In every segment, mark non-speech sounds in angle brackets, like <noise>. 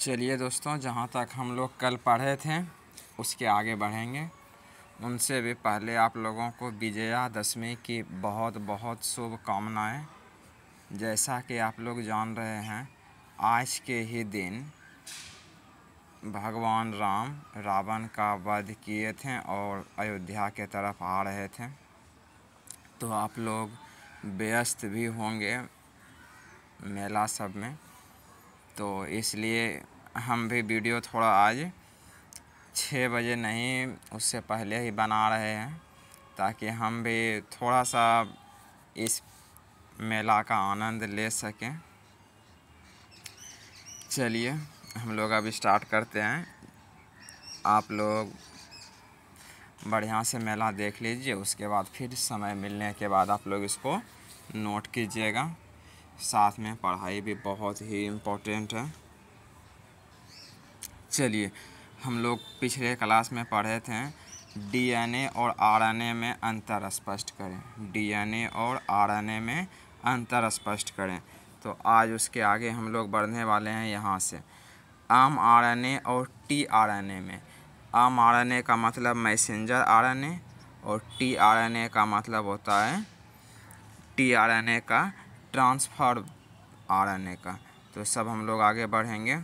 चलिए दोस्तों जहाँ तक हम लोग कल पढ़े थे उसके आगे बढ़ेंगे उनसे भी पहले आप लोगों को विजयादशमी की बहुत बहुत शुभकामनाएँ जैसा कि आप लोग जान रहे हैं आज के ही दिन भगवान राम रावण का वध किए थे और अयोध्या के तरफ आ रहे थे तो आप लोग व्यस्त भी होंगे मेला सब में तो इसलिए हम भी वीडियो थोड़ा आज छः बजे नहीं उससे पहले ही बना रहे हैं ताकि हम भी थोड़ा सा इस मेला का आनंद ले सकें चलिए हम लोग अब स्टार्ट करते हैं आप लोग बढ़िया से मेला देख लीजिए उसके बाद फिर समय मिलने के बाद आप लोग इसको नोट कीजिएगा साथ में पढ़ाई भी बहुत ही इम्पोर्टेंट है चलिए हम लोग पिछले क्लास में पढ़े थे डीएनए और आरएनए में अंतर स्पष्ट करें डीएनए और आरएनए में अंतर स्पष्ट करें तो आज उसके आगे हम लोग बढ़ने वाले हैं यहाँ से आम आरएनए और टी आरएनए में आम आरएनए का मतलब मैसेंजर आरएनए और टी आरएनए का मतलब होता है टी आरएनए का ट्रांसफर आर एन ए का तो सब हम लोग आगे बढ़ेंगे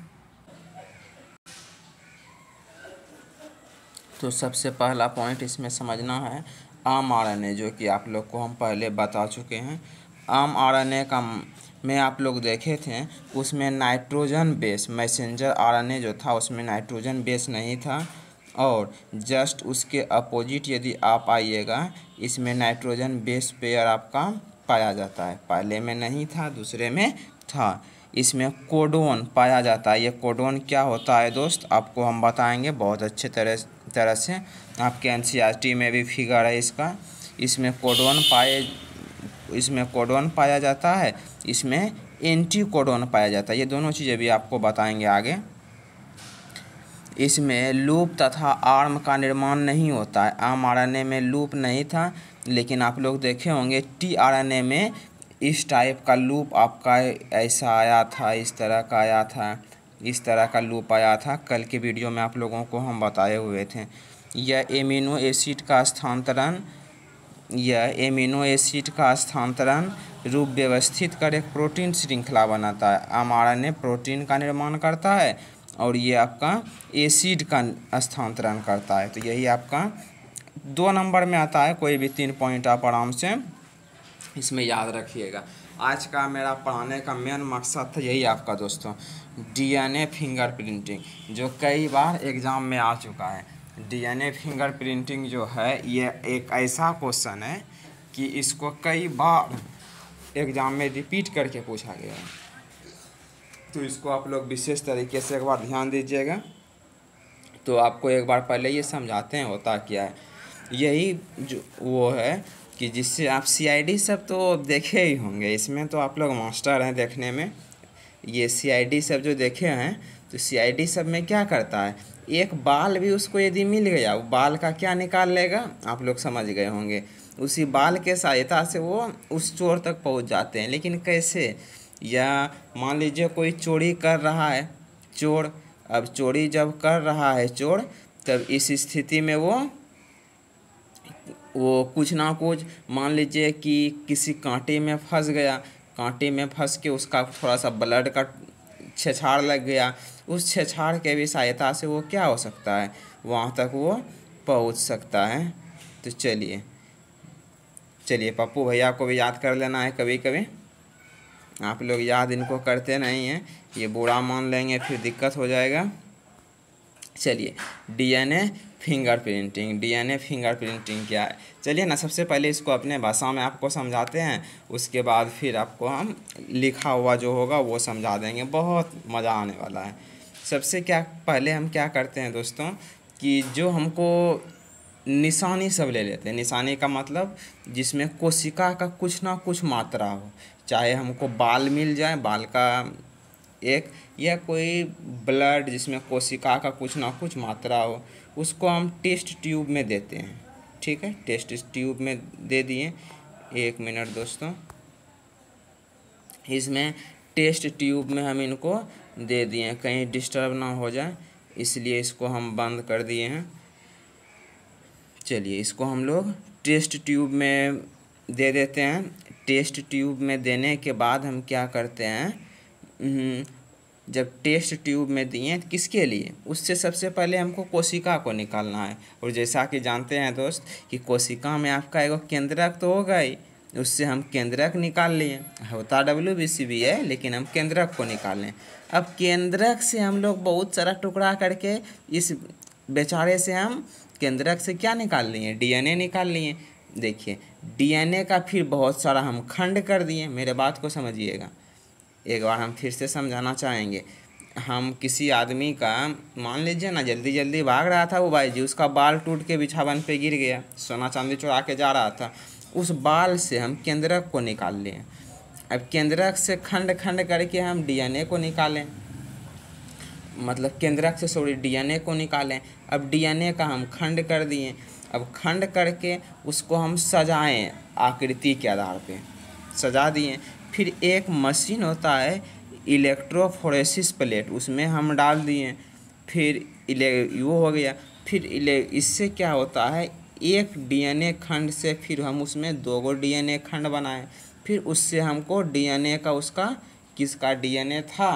तो सबसे पहला पॉइंट इसमें समझना है आम आर एन ए जो कि आप लोग को हम पहले बता चुके हैं आम आर एन ए का में आप लोग देखे थे उसमें nitrogen base messenger R N A जो था उसमें नाइट्रोजन बेस नहीं था और जस्ट उसके अपोजिट यदि आप आइएगा इसमें नाइट्रोजन बेस पेयर आपका पाया जाता है पहले में नहीं था दूसरे में था इसमें कोडोन पाया जाता है ये कोडोन क्या होता है दोस्त आपको हम बताएंगे बहुत अच्छे तरह तरह से आपके एन e में भी फिगर है इसका इसमें कोडोन पाए इसमें कोडोन पाया जाता है इसमें एंटी कोडोन पाया जाता है ये दोनों चीज़ें भी आपको बताएंगे आगे इसमें लूप तथा आर्म का निर्माण नहीं होता है आम आर में लूप नहीं था लेकिन आप लोग देखे होंगे टी आर एन ए में इस टाइप का लूप आपका ऐसा आया था इस तरह का आया था इस तरह का लूप आया था कल के वीडियो में आप लोगों को हम बताए हुए थे यह एमिनो एसिड का स्थानांतरण यह एमिनो एसिड का स्थानांतरण रूप व्यवस्थित कर एक प्रोटीन श्रृंखला बनाता है आर एन ए प्रोटीन का निर्माण करता है और ये आपका एसिड का स्थानांतरण करता है तो यही आपका दो नंबर में आता है कोई भी तीन पॉइंट आप आराम से इसमें याद रखिएगा आज का मेरा पढ़ाने का मेन मकसद था यही आपका दोस्तों डीएनए फिंगर प्रिंटिंग जो कई बार एग्ज़ाम में आ चुका है डीएनए फिंगर प्रिंटिंग जो है ये एक ऐसा क्वेश्चन है कि इसको कई बार एग्ज़ाम में रिपीट करके पूछा गया है तो इसको आप लोग विशेष तरीके से एक बार ध्यान दीजिएगा तो आपको एक बार पहले ये समझाते हैं होता क्या है यही जो वो है कि जिससे आप सीआईडी सब तो देखे ही होंगे इसमें तो आप लोग मास्टर हैं देखने में ये सीआईडी सब जो देखे हैं तो सीआईडी सब में क्या करता है एक बाल भी उसको यदि मिल गया वो बाल का क्या निकाल लेगा आप लोग समझ गए होंगे उसी बाल के सहायता से वो उस चोर तक पहुंच जाते हैं लेकिन कैसे या मान लीजिए कोई चोरी कर रहा है चोर अब चोरी जब कर रहा है चोर तब इस स्थिति में वो वो कुछ ना कुछ मान लीजिए कि किसी कांटे में फंस गया कांटे में फंस के उसका थोड़ा सा ब्लड का छेछाड़ लग गया उस छेछाड़ के भी सहायता से वो क्या हो सकता है वहाँ तक वो पहुँच सकता है तो चलिए चलिए पप्पू भैया को भी याद कर लेना है कभी कभी आप लोग याद इनको करते नहीं हैं ये बुरा मान लेंगे फिर दिक्कत हो जाएगा चलिए DNA fingerprinting DNA fingerprinting क्या है चलिए ना सबसे पहले इसको अपने भाषा में आपको समझाते हैं उसके बाद फिर आपको हम लिखा हुआ जो होगा वो समझा देंगे बहुत मज़ा आने वाला है सबसे क्या पहले हम क्या करते हैं दोस्तों कि जो हमको निशानी सब ले लेते हैं निशानी का मतलब जिसमें कोशिका का कुछ ना कुछ मात्रा हो चाहे हमको बाल मिल जाए बाल का एक या कोई ब्लड जिसमें कोशिका का कुछ ना कुछ मात्रा हो उसको हम टेस्ट ट्यूब में देते हैं ठीक है टेस्ट ट्यूब में दे दिए एक मिनट दोस्तों इसमें टेस्ट ट्यूब में हम इनको दे दिए हैं कहीं डिस्टर्ब ना हो जाए इसलिए इसको हम बंद कर दिए हैं चलिए इसको हम लोग टेस्ट ट्यूब में दे देते हैं टेस्ट ट्यूब में देने के बाद हम क्या करते हैं हम्म, जब टेस्ट ट्यूब में दिए तो किसके लिए उससे सबसे पहले हमको कोशिका को निकालना है और जैसा कि जानते हैं दोस्त कि कोशिका में आपका एगो केंद्रक तो होगा ही उससे हम केंद्रक निकाल लिए होता डब्ल्यू बी सी बी है लेकिन हम केंद्रक को निकाल लें अब केंद्रक से हम लोग बहुत सारा टुकड़ा करके इस बेचारे से हम केंद्रक से क्या निकाल लिए डीएनए निकाल लिए देखिए डीएनए का फिर बहुत सारा हम खंड कर दिए मेरे बात को समझिएगा एक बार हम फिर से समझाना चाहेंगे हम किसी आदमी का मान लीजिए ना जल्दी जल्दी भाग रहा था वो भाई जी उसका बाल टूट के बिछावन पे गिर गया सोना चांदी चुरा के जा रहा था उस बाल से हम केंद्रक को निकाल लें अब केंद्रक से खंड खंड करके हम डीएनए को निकालें मतलब केंद्रक से सॉरी डीएनए को निकालें अब डीएनए का हम खंड कर दिए अब खंड करके उसको हम सजाएं आकृति के आधार पे सजा दिए फिर एक मशीन होता है इलेक्ट्रोफोरेसिस प्लेट उसमें हम डाल दिए फिर इले वो हो गया फिर इले इससे क्या होता है एक डीएनए खंड से फिर हम उसमें दो गो डी खंड बनाए फिर उससे हमको डीएनए का उसका किसका डीएनए था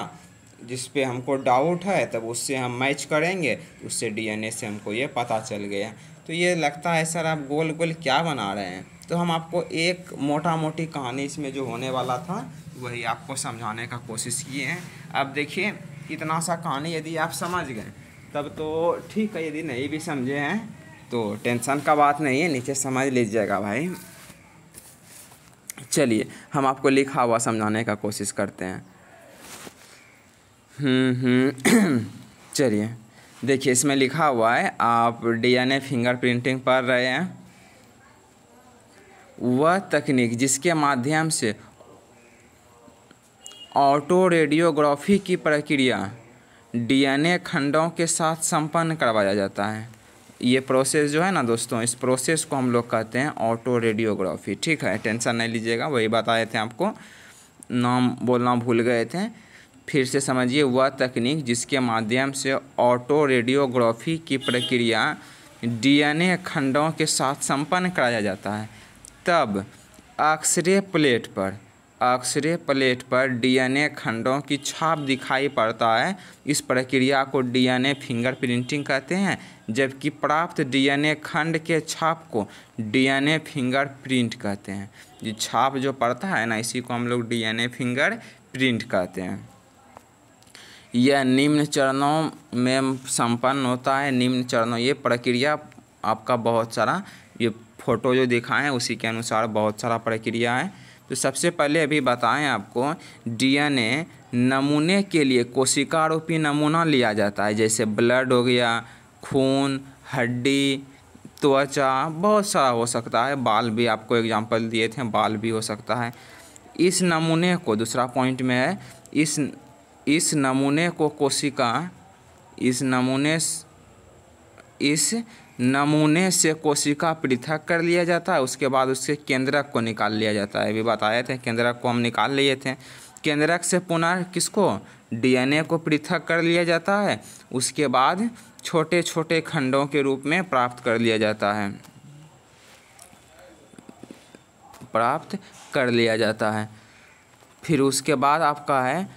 जिस पे हमको डाउट है तब उससे हम मैच करेंगे उससे डीएनए से हमको ये पता चल गया तो ये लगता है सर आप गोल गोल क्या बना रहे हैं तो हम आपको एक मोटा मोटी कहानी इसमें जो होने वाला था वही आपको समझाने का कोशिश किए हैं अब देखिए इतना सा कहानी यदि आप समझ गए तब तो ठीक है यदि नहीं भी समझे हैं तो टेंशन का बात नहीं है नीचे समझ लीजिएगा भाई चलिए हम आपको लिखा हुआ समझाने का कोशिश करते हैं हम्म, हम्म, <clears throat> चलिए देखिए इसमें लिखा हुआ है आप डीएनए फिंगरप्रिंटिंग पढ़ रहे हैं वह तकनीक जिसके माध्यम से ऑटो रेडियोग्राफी की प्रक्रिया डीएनए खंडों के साथ संपन्न करवाया जाता है ये प्रोसेस जो है ना दोस्तों इस प्रोसेस को हम लोग कहते हैं ऑटो रेडियोग्राफी ठीक है टेंशन नहीं लीजिएगा वही बताए थे आपको नाम बोलना भूल गए थे फिर से समझिए वह तकनीक जिसके माध्यम से ऑटो रेडियोग्राफी की प्रक्रिया डीएनए खंडों के साथ संपन्न कराया जाता है तब अक्सरे प्लेट पर अक्सरे प्लेट पर डीएनए खंडों की छाप दिखाई पड़ता है इस प्रक्रिया को डीएनए फिंगर प्रिंटिंग कहते हैं जबकि प्राप्त डीएनए खंड के छाप को डीएनए फिंगर प्रिंट कहते हैं ये छाप जो पड़ता है ना इसी को हम लोग डीएनए फिंगर प्रिंट कहते हैं यह निम्न चरणों में संपन्न होता है निम्न चरणों ये प्रक्रिया आपका बहुत सारा ये फ़ोटो जो दिखाएँ उसी के अनुसार बहुत सारा प्रक्रिया है तो सबसे पहले अभी बताएं आपको डीएनए नमूने के लिए कोशिका रूपी नमूना लिया जाता है जैसे ब्लड हो गया खून हड्डी त्वचा बहुत सारा हो सकता है बाल भी आपको एग्जाम्पल दिए थे बाल भी हो सकता है इस नमूने को दूसरा पॉइंट में है इस इस नमूने को कोशिका इस नमूने इस नमूने से कोशिका पृथक कर लिया जाता है उसके बाद उसके केंद्रक को निकाल लिया जाता है अभी बताए थे केंद्रक को हम निकाल लिए थे केंद्रक से पुनः किसको डीएनए को पृथक कर लिया जाता है उसके बाद छोटे छोटे खंडों के रूप में प्राप्त कर लिया जाता है प्राप्त कर लिया जाता है फिर उसके बाद आपका है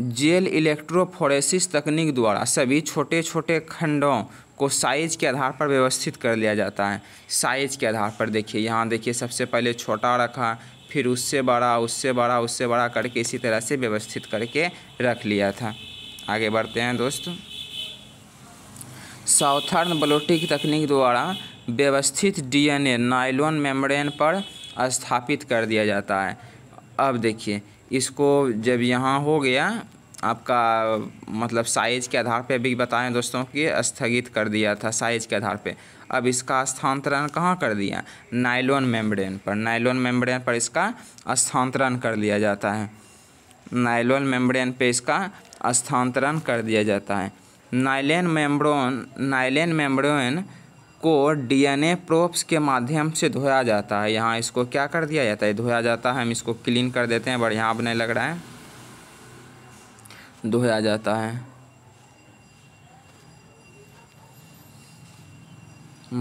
जेल इलेक्ट्रोफोरेसिस तकनीक द्वारा सभी छोटे छोटे खंडों को साइज के आधार पर व्यवस्थित कर लिया जाता है साइज के आधार पर देखिए यहाँ देखिए सबसे पहले छोटा रखा फिर उससे बड़ा उससे बड़ा उससे बड़ा करके इसी तरह से व्यवस्थित करके रख लिया था आगे बढ़ते हैं दोस्त साउथर्न ब्लोटिक तकनीक द्वारा व्यवस्थित डीएनए नाइलोन मेम्ब्रेन पर स्थापित कर दिया जाता है अब देखिए इसको जब यहाँ हो गया आपका मतलब साइज़ के आधार पे अभी बताएं दोस्तों कि स्थगित कर दिया था साइज़ के आधार पे अब इसका स्थानांतरण कहाँ कर दिया नाइलोन मेम्ब्रेन पर नाइलोन मेम्ब्रेन पर इसका स्थानांतरण कर दिया जाता है नाइलोन मेम्ब्रेन पे इसका स्थानांतरण कर दिया जाता है नाइलेन मेम्ब्रोन नाइलेन मेम्ब्रोन को डीएनए प्रोब्स के माध्यम से धोया जाता है यहाँ इसको क्या कर दिया जाता है धोया जाता है हम इसको क्लीन कर देते हैं बढ़िया अब नहीं लग रहा है धोया जाता है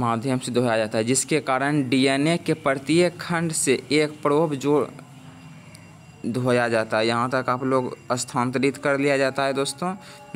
माध्यम से धोया जाता है जिसके कारण डीएनए के प्रत्येक खंड से एक प्रोब जो धोया जाता है यहाँ तक आप लोग स्थानांतरित कर लिया जाता है दोस्तों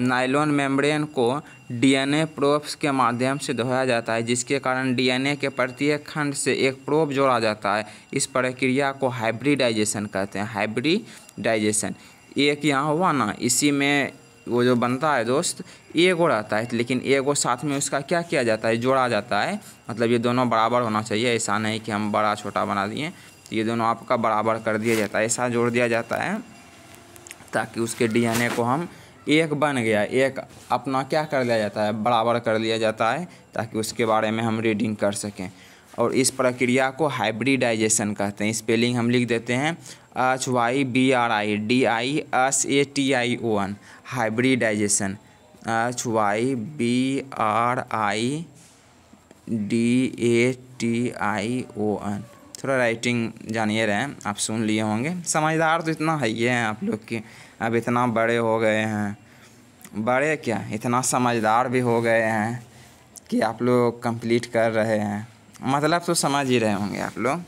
नाइलोन मेम्ब्रेन को डीएनए प्रोब्स के माध्यम से धोया जाता है जिसके कारण डीएनए के प्रत्येक खंड से एक प्रोब जोड़ा जाता है इस प्रक्रिया को हाइब्रिडाइजेशन कहते हैं हाइब्रिडाइजेशन एक यहाँ हुआ ना इसी में वो जो बनता है दोस्त एगो रहता है लेकिन एगो साथ में उसका क्या किया जाता है जोड़ा जाता है मतलब ये दोनों बराबर होना चाहिए ऐसा नहीं कि हम बड़ा छोटा बना दिए तो ये दोनों आपका बराबर कर दिया जाता है ऐसा जोड़ दिया जाता है ताकि उसके डीएनए को हम एक बन गया एक अपना क्या कर लिया जाता है बराबर कर लिया जाता है ताकि उसके बारे में हम रीडिंग कर सकें और इस प्रक्रिया को हाइब्रिडाइजेशन कहते हैं स्पेलिंग हम लिख देते हैं H Y B R I D I S A T I O N hybridisation H Y B R I D A T I O N थोड़ा राइटिंग जानिए रहे हैं आप सुन लिए होंगे समझदार तो इतना है ही है आप लोग कि अब इतना बड़े हो गए हैं बड़े क्या इतना समझदार भी हो गए हैं कि आप लोग कंप्लीट कर रहे हैं मतलब तो समझ ही रहे होंगे आप लोग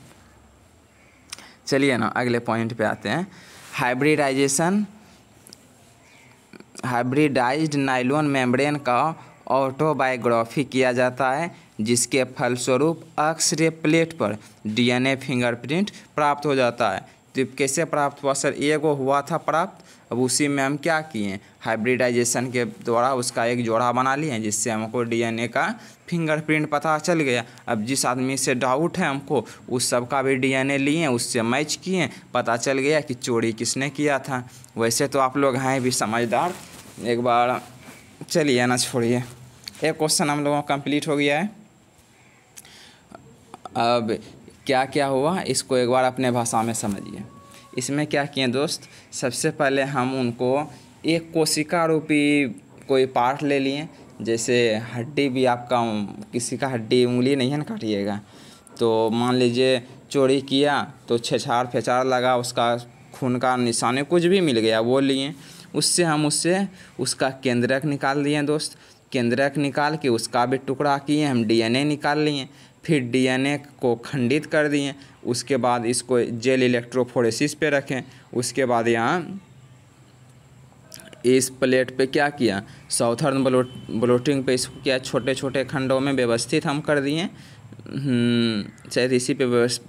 चलिए ना अगले पॉइंट पे आते हैं हाइब्रिडाइजेशन हाइब्रिडाइज्ड नाइलोन मेम्ब्रेन का ऑटोबायोग्राफी किया जाता है जिसके फलस्वरूप अक्षरे प्लेट पर डीएनए फिंगरप्रिंट प्राप्त हो जाता है तो कैसे प्राप्त हुआ सर एगो हुआ था प्राप्त अब उसी में हम क्या किए हाइब्रिडाइजेशन के द्वारा उसका एक जोड़ा बना लिए जिससे हमको डीएनए का फिंगरप्रिंट पता चल गया अब जिस आदमी से डाउट है हमको उस सब का भी डीएनए लिए उससे मैच किए पता चल गया कि चोरी किसने किया था वैसे तो आप लोग हैं भी समझदार एक बार चलिए ना छोड़िए एक क्वेश्चन हम लोगों का कंप्लीट हो गया है अब क्या क्या हुआ इसको एक बार अपने भाषा में समझिए इसमें क्या किए दोस्त सबसे पहले हम उनको एक कोशिका रूपी कोई पार्ट ले लिए जैसे हड्डी भी आपका किसी का हड्डी उंगली नहीं है ना काटिएगा तो मान लीजिए चोरी किया तो छेछाड़ फेछार लगा उसका खून का निशाने कुछ भी मिल गया वो लिए उससे हम उससे उसका केंद्रक निकाल लिए दोस्त केंद्रक निकाल के उसका भी टुकड़ा किए हम डीएनए निकाल लिए फिर डीएनए को खंडित कर दिए उसके बाद इसको जेल इलेक्ट्रोफोरेसिस पे रखें उसके बाद यहाँ इस प्लेट पे क्या किया साउथर्न ब्लोट ब्लोटिंग पे इसको क्या छोटे छोटे खंडों में व्यवस्थित हम कर दिए हम्म, शायद इसी पे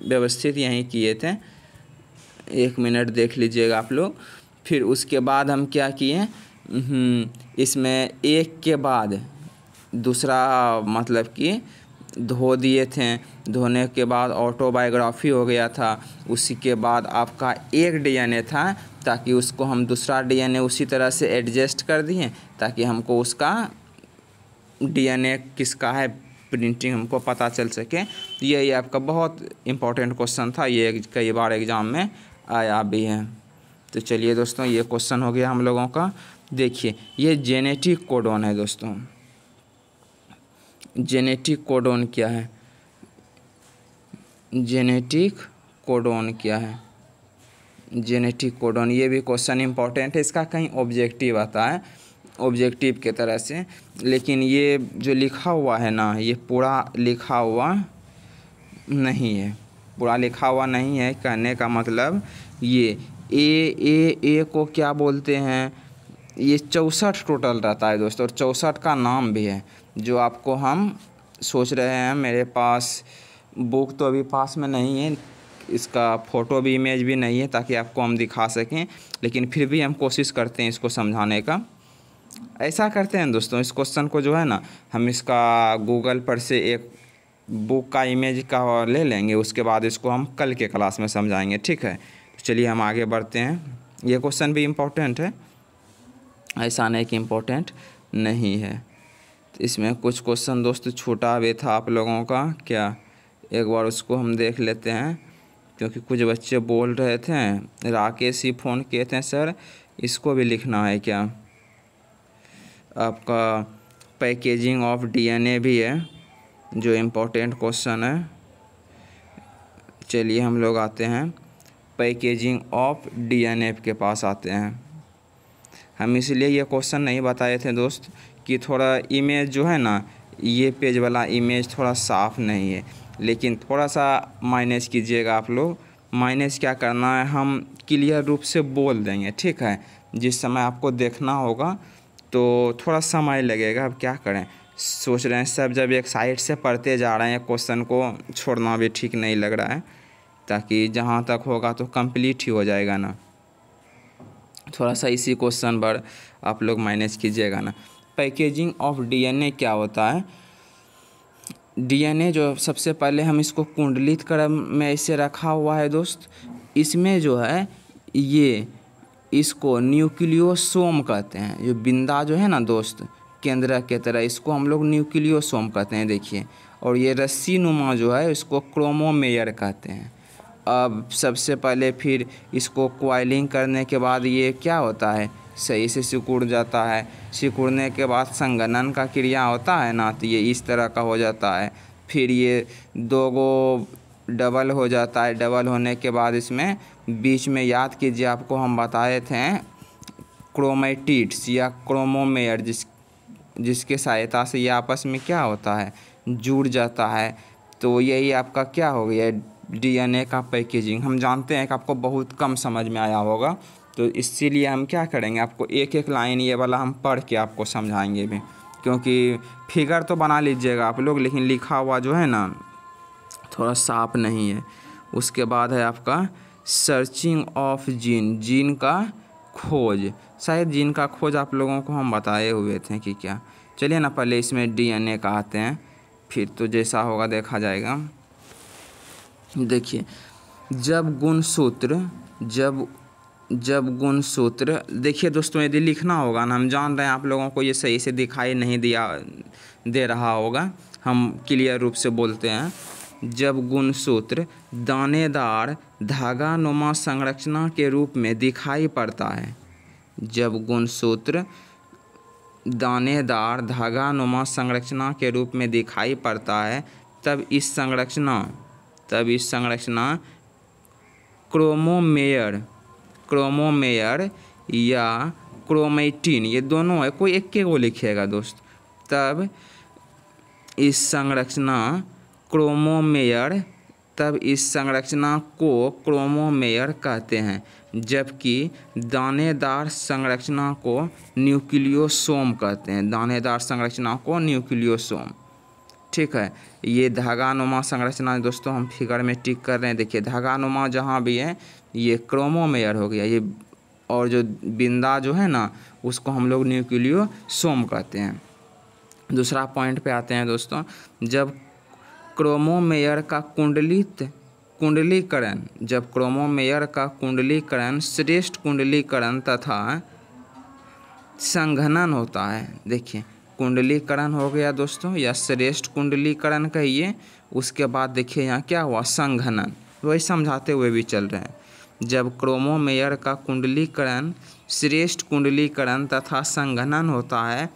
व्यवस्थित यहीं किए थे एक मिनट देख लीजिएगा आप लोग फिर उसके बाद हम क्या किए हम्म, इसमें एक के बाद दूसरा मतलब कि धो दिए थे धोने के बाद ऑटोबायोग्राफी हो गया था उसी के बाद आपका एक डीएनए था ताकि उसको हम दूसरा डीएनए उसी तरह से एडजस्ट कर दिए ताकि हमको उसका डीएनए किसका है प्रिंटिंग हमको पता चल सके तो यही आपका बहुत इम्पोर्टेंट क्वेश्चन था ये कई बार एग्ज़ाम में आया भी है तो चलिए दोस्तों ये क्वेश्चन हो गया हम लोगों का देखिए ये जेनेटिक कोडोन है दोस्तों जेनेटिक कोडोन क्या है जेनेटिक कोडोन क्या है जेनेटिक कोडोन ये भी क्वेश्चन इंपॉर्टेंट है इसका कहीं ऑब्जेक्टिव आता है ऑब्जेक्टिव के तरह से लेकिन ये जो लिखा हुआ है ना ये पूरा लिखा हुआ नहीं है पूरा लिखा हुआ नहीं है कहने का मतलब ये ए ए ए को क्या बोलते हैं ये चौंसठ टोटल रहता है दोस्तों और चौंसठ का नाम भी है जो आपको हम सोच रहे हैं मेरे पास बुक तो अभी पास में नहीं है इसका फ़ोटो भी इमेज भी नहीं है ताकि आपको हम दिखा सकें लेकिन फिर भी हम कोशिश करते हैं इसको समझाने का ऐसा करते हैं दोस्तों इस क्वेश्चन को जो है ना हम इसका गूगल पर से एक बुक का इमेज का ले लेंगे उसके बाद इसको हम कल के क्लास में समझाएंगे ठीक है तो चलिए हम आगे बढ़ते हैं ये क्वेश्चन भी इम्पोर्टेंट है ऐसा नहीं कि इम्पोर्टेंट नहीं है इसमें कुछ क्वेश्चन दोस्त छूटा भी था आप लोगों का क्या एक बार उसको हम देख लेते हैं क्योंकि कुछ बच्चे बोल रहे थे राकेश ही फ़ोन किए थे सर इसको भी लिखना है क्या आपका पैकेजिंग ऑफ डीएनए भी है जो इम्पोर्टेंट क्वेश्चन है चलिए हम लोग आते हैं पैकेजिंग ऑफ डीएनए के पास आते हैं हम इसलिए ये क्वेश्चन नहीं बताए थे दोस्त कि थोड़ा इमेज जो है ना ये पेज वाला इमेज थोड़ा साफ़ नहीं है लेकिन थोड़ा सा माइनस कीजिएगा आप लोग माइनस क्या करना है हम क्लियर रूप से बोल देंगे ठीक है जिस समय आपको देखना होगा तो थोड़ा समय लगेगा अब क्या करें सोच रहे हैं सब जब एक साइड से पढ़ते जा रहे हैं क्वेश्चन को छोड़ना भी ठीक नहीं लग रहा है ताकि जहाँ तक होगा तो कंप्लीट ही हो जाएगा ना थोड़ा सा इसी क्वेश्चन पर आप लोग माइनस कीजिएगा ना पैकेजिंग ऑफ डीएनए क्या होता है डीएनए जो सबसे पहले हम इसको कुंडलित क्रम में इसे रखा हुआ है दोस्त इसमें जो है ये इसको न्यूक्लियोसोम कहते हैं जो बिंदा जो है ना दोस्त केंद्र के तरह इसको हम लोग न्यूक्लियोसोम कहते हैं देखिए और ये रस्सी नुमा जो है इसको क्रोमोमेयर कहते हैं अब सबसे पहले फिर इसको क्वाइलिंग करने के बाद ये क्या होता है सही से सिकुड़ जाता है सिकुड़ने के बाद संगनन का क्रिया होता है ना तो ये इस तरह का हो जाता है फिर ये दो गो डबल हो जाता है डबल होने के बाद इसमें बीच में याद कीजिए आपको हम बताए थे क्रोमेटिट्स या क्रोमोमेयर जिस जिसके सहायता से ये आपस में क्या होता है जुड़ जाता है तो यही आपका क्या हो गया डीएनए का पैकेजिंग हम जानते हैं कि आपको बहुत कम समझ में आया होगा तो इसीलिए हम क्या करेंगे आपको एक एक लाइन ये वाला हम पढ़ के आपको समझाएंगे भी क्योंकि फिगर तो बना लीजिएगा आप लोग लेकिन लिखा हुआ जो है ना थोड़ा साफ नहीं है उसके बाद है आपका सर्चिंग ऑफ जीन जीन का खोज शायद जीन का खोज आप लोगों को हम बताए हुए थे कि क्या चलिए ना पहले इसमें डीएनए का आते हैं फिर तो जैसा होगा देखा जाएगा देखिए जब गुणसूत्र जब जब गुण सूत्र देखिए दोस्तों यदि लिखना होगा ना हम जान रहे हैं आप लोगों को ये सही से दिखाई नहीं दिया दे रहा होगा हम क्लियर रूप से बोलते हैं जब गुण सूत्र दानेदार धागा नुमा संरचना के रूप में दिखाई पड़ता है जब गुण सूत्र दानेदार धागा नुमा संरचना के रूप में दिखाई पड़ता है तब इस संरचना तब इस संरचना क्रोमोमेयर क्रोमोमेयर या क्रोमेटिन ये दोनों है कोई एक के को लिखिएगा दोस्त तब इस संरचना क्रोमोमेयर तब इस संरचना को क्रोमोमेयर कहते हैं जबकि दानेदार संरचना को न्यूक्लियोसोम कहते हैं दानेदार संरचना को न्यूक्लियोसोम ठीक है ये धागानुमा संरचना दोस्तों हम फिगर में टिक कर रहे हैं देखिए धागानुमा जहाँ भी है ये क्रोमोमेयर हो गया ये और जो बिंदा जो है ना उसको हम लोग न्यूक्लियो सोम कहते हैं दूसरा पॉइंट पे आते हैं दोस्तों जब क्रोमोमेयर का कुंडलित कुंडलीकरण जब क्रोमोमेयर का कुंडलीकरण श्रेष्ठ कुंडलीकरण तथा संघनन होता है देखिए कुंडलीकरण हो गया दोस्तों या श्रेष्ठ कुंडलीकरण कहिए उसके बाद देखिए यहाँ क्या हुआ संघनन वही समझाते हुए भी चल रहे हैं जब क्रोमोमेयर का कुंडलीकरण श्रेष्ठ कुंडलीकरण तथा संघनन होता है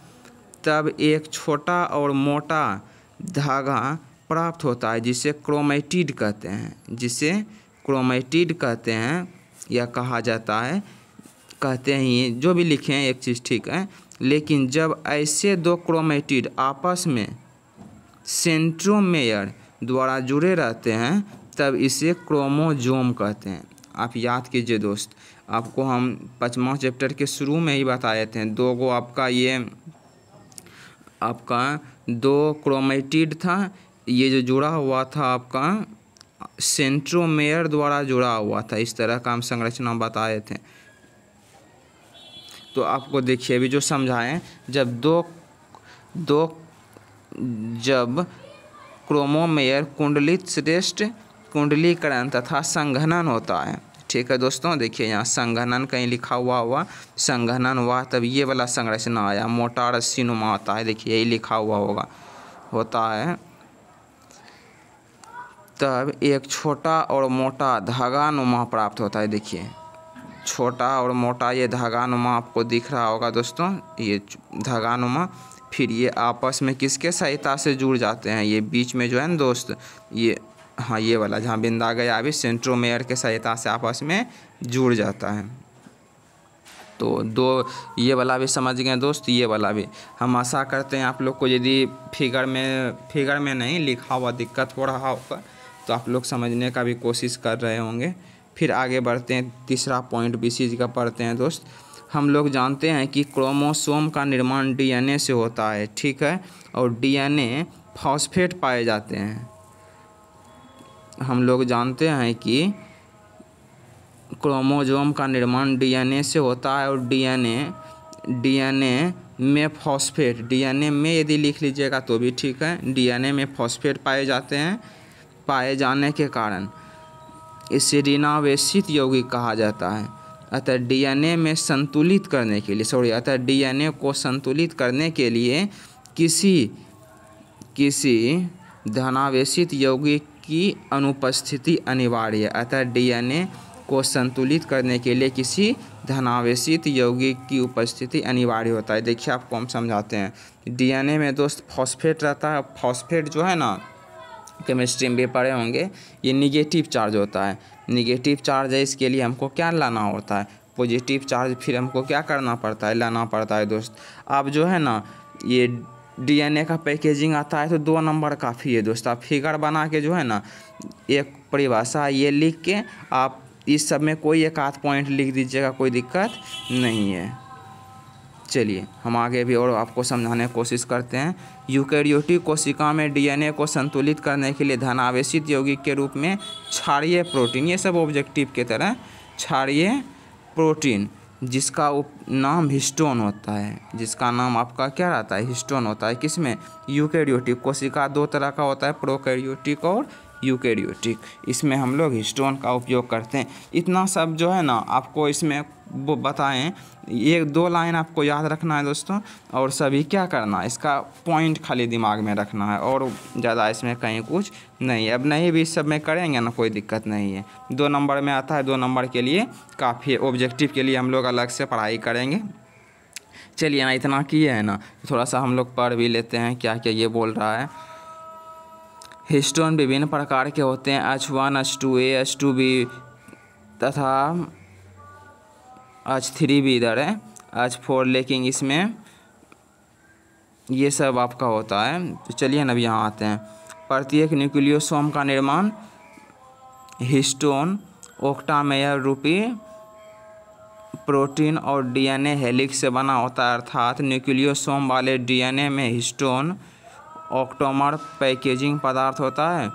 तब एक छोटा और मोटा धागा प्राप्त होता है जिसे क्रोमेटिड कहते हैं जिसे क्रोमेटिड कहते हैं या कहा जाता है कहते हैं जो भी लिखे हैं एक चीज़ ठीक है लेकिन जब ऐसे दो क्रोमेटिड आपस में सेंट्रोमेयर द्वारा जुड़े रहते हैं तब इसे क्रोमोजोम कहते हैं आप याद कीजिए दोस्त आपको हम पचमा चैप्टर के शुरू में ही बताए थे दो गो आपका ये आपका दो क्रोमेटिड था ये जो जुड़ा हुआ था आपका सेंट्रोमेयर द्वारा जुड़ा हुआ था इस तरह का हम संरचना बताए थे तो आपको देखिए अभी जो समझाएं जब दो दो जब क्रोमोमेयर कुंडलित श्रेष्ठ कुंडलीकरण तथा संघनन होता है ठीक है दोस्तों देखिए यहाँ संघनन कहीं लिखा हुआ हुआ संघनन हुआ तब ये वाला संरचना आया मोटा रस्सी नुमा होता है देखिए यही लिखा हुआ होगा होता है तब एक छोटा और मोटा धागा नुमा प्राप्त होता है देखिए छोटा और मोटा ये धागा नुमा आपको दिख रहा होगा दोस्तों ये धागा नुमा फिर ये आपस में किसके सहायता से जुड़ जाते हैं ये बीच में जो है ना दोस्त ये हाँ ये वाला जहाँ गया अभी सेंट्रोमेयर के सहायता से आपस में जुड़ जाता है तो दो ये वाला भी समझ गए दोस्त ये वाला भी हम आशा करते हैं आप लोग को यदि फिगर में फिगर में नहीं लिखा हुआ दिक्कत हो रहा होगा तो आप लोग समझने का भी कोशिश कर रहे होंगे फिर आगे बढ़ते हैं तीसरा पॉइंट भी चीज़ का पढ़ते हैं दोस्त हम लोग जानते हैं कि क्रोमोसोम का निर्माण डीएनए से होता है ठीक है और डीएनए फॉस्फेट पाए जाते हैं हम लोग जानते हैं कि क्रोमोजोम का निर्माण डीएनए से होता है और डीएनए डीएनए में फॉस्फेट डीएनए में यदि लिख लीजिएगा तो भी ठीक है डीएनए में फॉस्फेट पाए जाते हैं पाए जाने के कारण इसे ऋणावेशित यौगिक कहा जाता है अतः डीएनए में संतुलित करने के लिए सॉरी अतः डीएनए को संतुलित करने के लिए किसी किसी धनावेशित यौगिक की अनुपस्थिति अनिवार्य अतः डीएनए को संतुलित करने के लिए किसी धनावेशित यौगिक की उपस्थिति अनिवार्य होता है देखिए आपको हम समझाते हैं डीएनए में दोस्त फॉस्फेट रहता है फॉस्फेट जो है ना केमिस्ट्री में भी पढ़े होंगे ये निगेटिव चार्ज होता है निगेटिव चार्ज है इसके लिए हमको क्या लाना होता है पॉजिटिव चार्ज फिर हमको क्या करना पड़ता है लाना पड़ता है दोस्त अब जो है ना ये डीएनए का पैकेजिंग आता है तो दो नंबर काफ़ी है दोस्त आप फिगर बना के जो है ना एक परिभाषा ये लिख के आप इस सब में कोई एक आध पॉइंट लिख दीजिएगा कोई दिक्कत नहीं है चलिए हम आगे भी और आपको समझाने की कोशिश करते हैं यूकेरियोटिक कोशिका में डीएनए को संतुलित करने के लिए धनावेशित यौगिक के रूप में क्षारिय प्रोटीन ये सब ऑब्जेक्टिव के तरह क्षारिय प्रोटीन जिसका नाम हिस्टोन होता है जिसका नाम आपका क्या रहता है हिस्टोन होता है किसमें यूकेरियोटिक कोशिका दो तरह का होता है प्रोकैरियोटिक और यूकेरियोटिक इसमें हम लोग हिस्टोन का उपयोग करते हैं इतना सब जो है ना आपको इसमें वो बताएं ये दो लाइन आपको याद रखना है दोस्तों और सभी क्या करना है इसका पॉइंट खाली दिमाग में रखना है और ज़्यादा इसमें कहीं कुछ नहीं है अब नहीं भी इस सब में करेंगे ना कोई दिक्कत नहीं है दो नंबर में आता है दो नंबर के लिए काफ़ी ऑब्जेक्टिव के लिए हम लोग अलग से पढ़ाई करेंगे चलिए ना इतना किए है ना थोड़ा सा हम लोग पढ़ भी लेते हैं क्या क्या ये बोल रहा है हिस्टोन विभिन्न प्रकार के होते हैं H one H two A H two B तथा एच थ्री भी इधर है एच फोर लेकिन इसमें ये सब आपका होता है तो चलिए ना अभी यहाँ आते हैं प्रत्येक न्यूक्लियोसोम का निर्माण हिस्टोन ओक्टामेयर रूपी प्रोटीन और डीएनए हेलिक्स से बना होता है अर्थात न्यूक्लियोसोम वाले डीएनए में हिस्टोन ऑक्टोमर पैकेजिंग पदार्थ होता है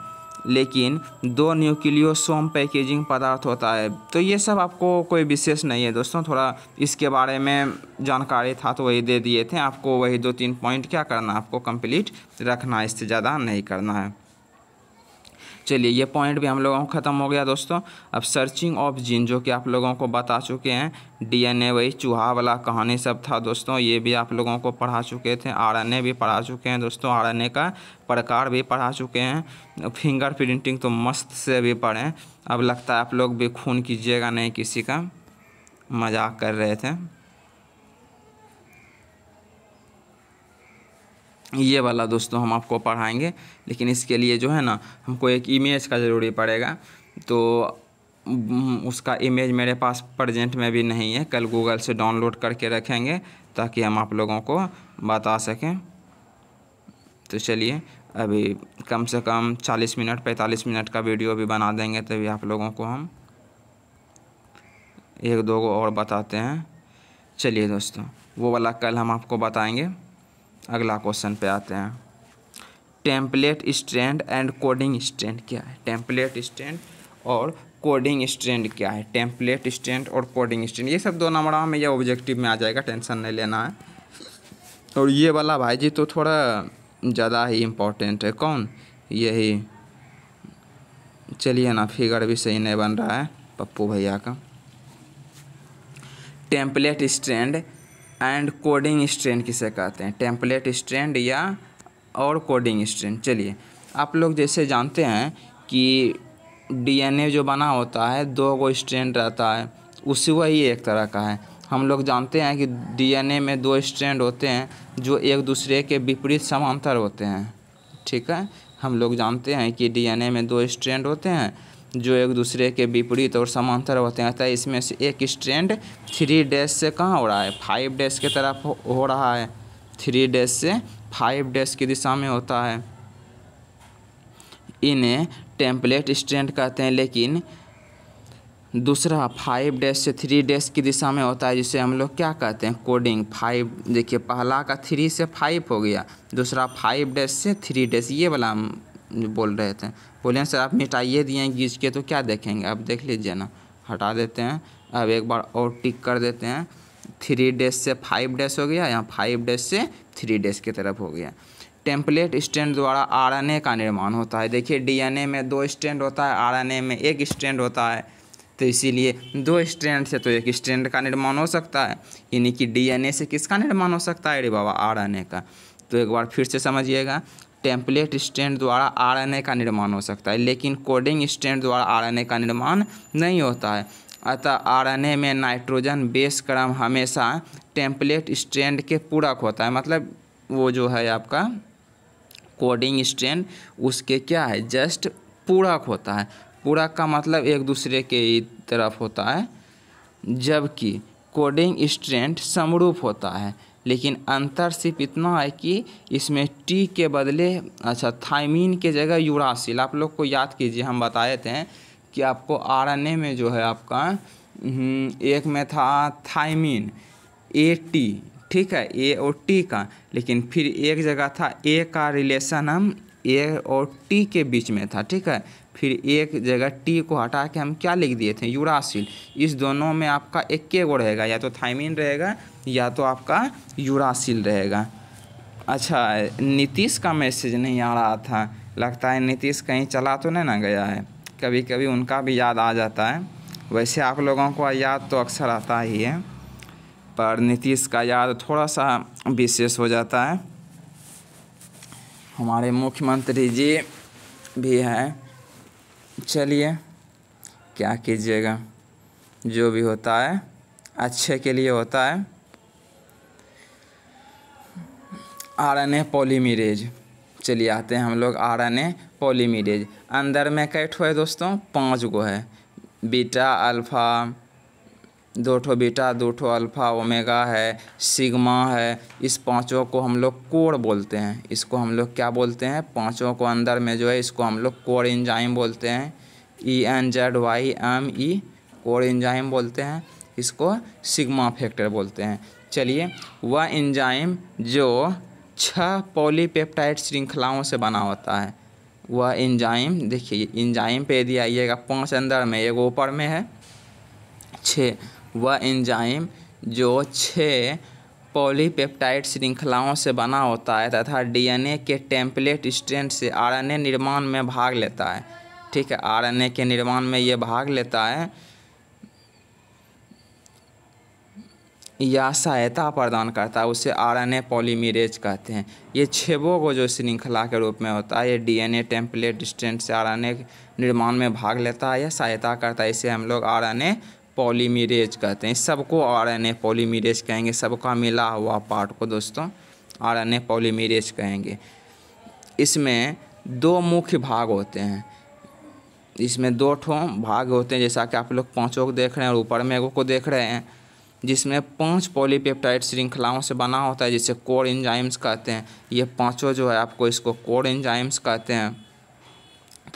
लेकिन दो न्यूक्लियोसोम पैकेजिंग पदार्थ होता है तो ये सब आपको कोई विशेष नहीं है दोस्तों थोड़ा इसके बारे में जानकारी था तो वही दे दिए थे आपको वही दो तीन पॉइंट क्या करना है आपको कंप्लीट रखना है इससे ज़्यादा नहीं करना है चलिए ये पॉइंट भी हम लोगों को ख़त्म हो गया दोस्तों अब सर्चिंग ऑफ जीन जो कि आप लोगों को बता चुके हैं डीएनए वही चूहा वाला कहानी सब था दोस्तों ये भी आप लोगों को पढ़ा चुके थे आरएनए भी पढ़ा चुके हैं दोस्तों आरएनए का प्रकार भी पढ़ा चुके हैं फिंगर प्रिंटिंग तो मस्त से भी पढ़ें अब लगता है आप लोग भी खून कीजिएगा नहीं किसी का मजाक कर रहे थे ये वाला दोस्तों हम आपको पढ़ाएंगे लेकिन इसके लिए जो है ना हमको एक इमेज का ज़रूरी पड़ेगा तो हम्म, उसका इमेज मेरे पास प्रजेंट में भी नहीं है कल गूगल से डाउनलोड करके रखेंगे ताकि हम आप लोगों को बता सकें तो चलिए अभी कम से कम 40 मिनट 45 मिनट का वीडियो भी बना देंगे तभी आप लोगों को हम एक दो को और बताते हैं चलिए दोस्तों वो वाला कल हम आपको बताएंगे अगला क्वेश्चन पे आते हैं template strand and coding strand क्या है टेम्पलेट स्ट्रैंड और कोडिंग स्ट्रैंड क्या है टेम्पलेट स्ट्रैंड और कोडिंग स्ट्रैंड ये सब दो नंबर में यह ऑब्जेक्टिव में आ जाएगा टेंशन नहीं लेना है और ये वाला भाई जी तो थोड़ा ज़्यादा ही इम्पोर्टेंट है कौन यही चलिए ना फिगर भी सही नहीं बन रहा है पप्पू भैया का template strand and coding strand किसे कहते हैं टेम्पलेट स्ट्रेंड या और कोडिंग स्ट्रेंड चलिए आप लोग जैसे जानते हैं कि डीएनए जो बना होता है दो गो स्ट्रैंड रहता है उसी वही एक तरह का है हम लोग जानते हैं कि डीएनए में दो स्ट्रैंड होते हैं जो एक दूसरे के विपरीत समांतर होते हैं ठीक है हम लोग जानते हैं कि डीएनए में दो स्ट्रैंड होते हैं जो एक दूसरे के विपरीत और समांतर होते हैं अतः इसमें से एक स्ट्रैंड थ्री डैश से कहाँ हो रहा है फाइव डैश की तरफ हो रहा है थ्री डैश से फाइव डैश की दिशा में होता है इन्हें टेम्पलेट स्ट्रैंड कहते हैं लेकिन दूसरा फाइव डैश से थ्री डैश की दिशा में होता है जिसे हम लोग क्या कहते हैं कोडिंग फाइव देखिए पहला का थ्री से फाइव हो गया दूसरा फाइव डैश से थ्री डैश ये वाला हम बोल रहे थे बोले सर आप मिटाइए दिए हैं घींच के तो क्या देखेंगे अब देख लीजिए ना हटा देते हैं अब एक बार और टिक कर देते हैं थ्री डेज से फाइव डेज हो गया या फाइव डेज से थ्री डेज की तरफ हो गया टेम्पलेट स्टैंड द्वारा आरएनए का निर्माण होता है देखिए डीएनए में दो स्टैंड होता है आरएनए में एक स्टैंड होता है तो इसीलिए दो स्टैंड से तो एक स्टैंड का निर्माण हो सकता है यानी कि डीएनए से किसका निर्माण हो सकता है अरे बाबा आर का तो एक बार फिर से समझिएगा टेम्पलेट स्टैंड द्वारा आर का निर्माण हो सकता है लेकिन कोडिंग स्टैंड द्वारा आर का निर्माण नहीं होता है अतः आर में नाइट्रोजन बेस क्रम हमेशा टेम्पलेट स्टैंड के पूरक होता है मतलब वो जो है आपका कोडिंग स्टैंड उसके क्या है जस्ट पूरक होता है पूरक का मतलब एक दूसरे के तरफ होता है जबकि कोडिंग स्ट्रेंट समरूप होता है लेकिन अंतर सिर्फ इतना है कि इसमें टी के बदले अच्छा थाइमीन के जगह यूरासिल आप लोग को याद कीजिए हम बताए थे कि आपको आरएनए में जो है आपका हम्म, एक में था थाइमीन ए टी ठीक है ए और टी का लेकिन फिर एक जगह था ए का रिलेशन हम ए और टी के बीच में था ठीक है फिर एक जगह टी को हटा के हम क्या लिख दिए थे यूरासिल इस दोनों में आपका इक्के गो रहेगा या तो थाइमिन रहेगा या तो आपका यूरासिल रहेगा अच्छा नीतीश का मैसेज नहीं आ रहा था लगता है नीतीश कहीं चला तो नहीं ना गया है कभी कभी उनका भी याद आ जाता है वैसे आप लोगों को याद तो अक्सर आता ही है पर नीतीश का याद थोड़ा सा विशेष हो जाता है हमारे मुख्यमंत्री जी भी हैं चलिए क्या कीजिएगा जो भी होता है अच्छे के लिए होता है आर एन ए पोलीमीरेज चलिए आते हैं हम लोग आर एन ए पोलीमीरेज अंदर में कैट हुए दोस्तों पाँच गो है बीटा अल्फ़ा दो ठो बीटा दो ठो अल्फ़ा ओमेगा है सिग्मा है इस पांचों को हम लोग कोर बोलते हैं इसको हम लोग क्या बोलते हैं पांचों को अंदर में जो है इसको हम लोग कोर इंजाइम बोलते हैं E e N Z Y M E e, core enzyme बोलते हैं इसको सिग्मा फैक्टर बोलते हैं चलिए वह इंजाइम जो छह पॉलीपेप्टाइड श्रृंखलाओं से बना होता है वह इंजाइम देखिए इंजाइम पे यदि आइएगा पाँच अंदर में एक ऊपर में है छः वह एंजाइम जो छः पॉलीपेप्टाइड श्रृंखलाओं से बना होता है तथा डीएनए के टेम्पलेट स्ट्रेंड से आरएनए निर्माण में भाग लेता है ठीक है आरएनए के निर्माण में ये भाग लेता है या सहायता प्रदान करता है उसे आरएनए पॉलीमीरेज कहते हैं ये छेबों को जो श्रृंखला के रूप में होता है ये डीएनए टेम्पलेट स्ट्रैंड से आर निर्माण में भाग लेता है या सहायता करता है इसे हम लोग आरएनए पॉलीमीरेज कहते हैं सबको आरएनए पॉलीमीरेज कहेंगे सबका मिला हुआ पार्ट को दोस्तों आरएनए पॉलीमीरेज कहेंगे इसमें दो मुख्य भाग होते हैं इसमें दो ठो भाग होते हैं जैसा कि आप लोग पाँचों को देख रहे हैं और ऊपर में एगो को देख रहे हैं जिसमें पांच पॉलीपेप्टाइड श्रृंखलाओं से बना होता है जिसे कोर एंजाइम्स कहते हैं ये पांचों जो है आपको इसको कोर एंजाइम्स कहते हैं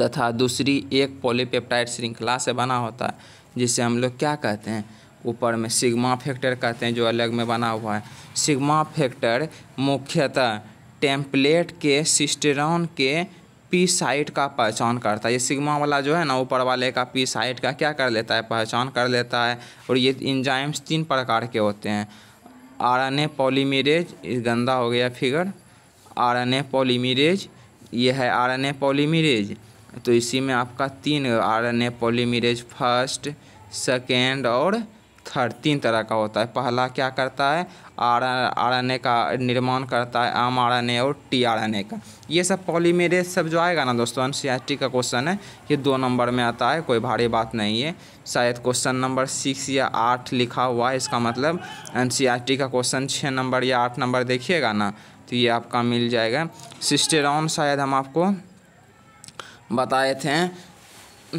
तथा दूसरी एक पॉलीपेप्टाइड श्रृंखला से बना होता है जिसे हम लोग क्या कहते हैं ऊपर में सिग्मा फैक्टर कहते हैं जो अलग में बना हुआ है सिग्मा फैक्टर मुख्यतः टेम्पलेट के सिस्टेरॉन के पी साइट का पहचान करता है ये सिग्मा वाला जो है ना ऊपर वाले का पी साइट का क्या कर लेता है पहचान कर लेता है और ये इंजाइम्स तीन प्रकार के होते हैं आर एन ए पॉलीमीरेज गंदा हो गया figure R N A polymerase ये है आर एन ए पॉलीमीरेज तो इसी में आपका तीन R N A polymerase first second और थर्ड तीन तरह का होता है पहला क्या करता है आर आर का निर्माण करता है आम आर और टी आर का ये सब पॉलीमेरेज सब जो आएगा ना दोस्तों एन का क्वेश्चन है ये दो नंबर में आता है कोई भारी बात नहीं है शायद क्वेश्चन नंबर सिक्स या आठ लिखा हुआ है इसका मतलब एन का क्वेश्चन छः नंबर या आठ नंबर देखिएगा ना तो ये आपका मिल जाएगा सिस्टेरॉन शायद हम आपको बताए थे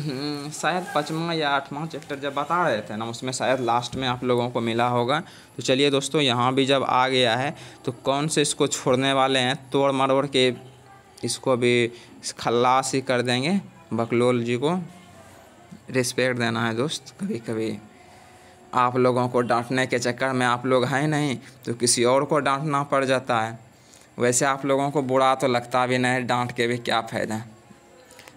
हम्म, शायद पाँचवा या आठवां चैप्टर जब बता रहे थे ना उसमें शायद लास्ट में आप लोगों को मिला होगा तो चलिए दोस्तों यहाँ भी जब आ गया है तो कौन से इसको छोड़ने वाले हैं तोड़ मरोड़ के इसको भी खल्लास ही कर देंगे बकलोल जी को रिस्पेक्ट देना है दोस्त कभी कभी आप लोगों को डांटने के चक्कर में आप लोग हैं नहीं तो किसी और को डांटना पड़ जाता है वैसे आप लोगों को बुरा तो लगता भी नहीं डांट के भी क्या फ़ायदा है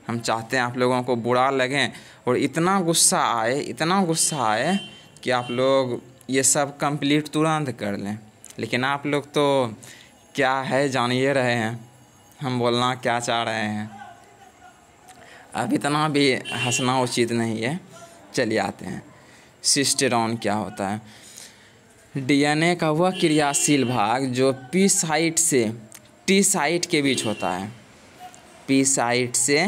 हम चाहते हैं आप लोगों को बुरा लगें और इतना गुस्सा आए इतना गुस्सा आए कि आप लोग ये सब कंप्लीट तुरंत कर लें लेकिन आप लोग तो क्या है जानिए रहे हैं हम बोलना क्या चाह रहे हैं अब इतना भी हंसना उचित नहीं है चलिए आते हैं सिस्टेरॉन क्या होता है डीएनए का वह क्रियाशील भाग जो पी साइट से टी साइट के बीच होता है पी साइट से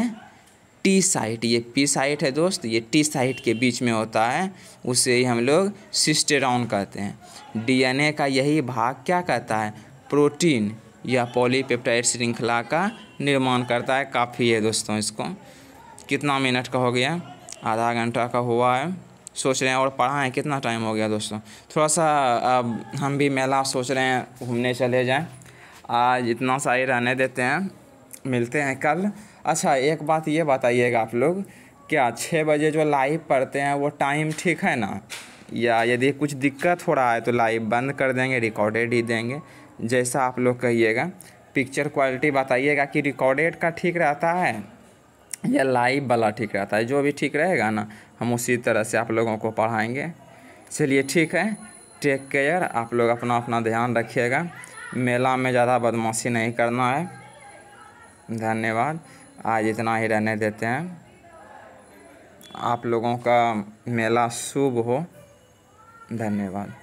टी साइट ये पी साइट है दोस्त ये टी साइट के बीच में होता है उसे ही हम लोग सिस्टेराउन कहते हैं डीएनए का यही भाग क्या कहता है प्रोटीन या पॉलीपेप्टाइड श्रृंखला का निर्माण करता है काफ़ी है दोस्तों इसको कितना मिनट का हो गया आधा घंटा का हुआ है सोच रहे हैं और पढ़ा है कितना टाइम हो गया दोस्तों थोड़ा सा अब हम भी मेला सोच रहे हैं घूमने चले जाएं आज इतना सा ही रहने देते हैं मिलते हैं कल अच्छा एक बात ये बताइएगा आप लोग क्या छः बजे जो लाइव पढ़ते हैं वो टाइम ठीक है ना या यदि कुछ दिक्कत हो रहा है तो लाइव बंद कर देंगे रिकॉर्डेड ही देंगे जैसा आप लोग कहिएगा पिक्चर क्वालिटी बताइएगा कि रिकॉर्डेड का ठीक रहता है या लाइव वाला ठीक रहता है जो भी ठीक रहेगा ना हम उसी तरह से आप लोगों को पढ़ाएंगे चलिए ठीक है टेक केयर आप लोग अपना अपना ध्यान रखिएगा मेला में ज़्यादा बदमाशी नहीं करना है धन्यवाद आज इतना ही रहने देते हैं आप लोगों का मेला शुभ हो धन्यवाद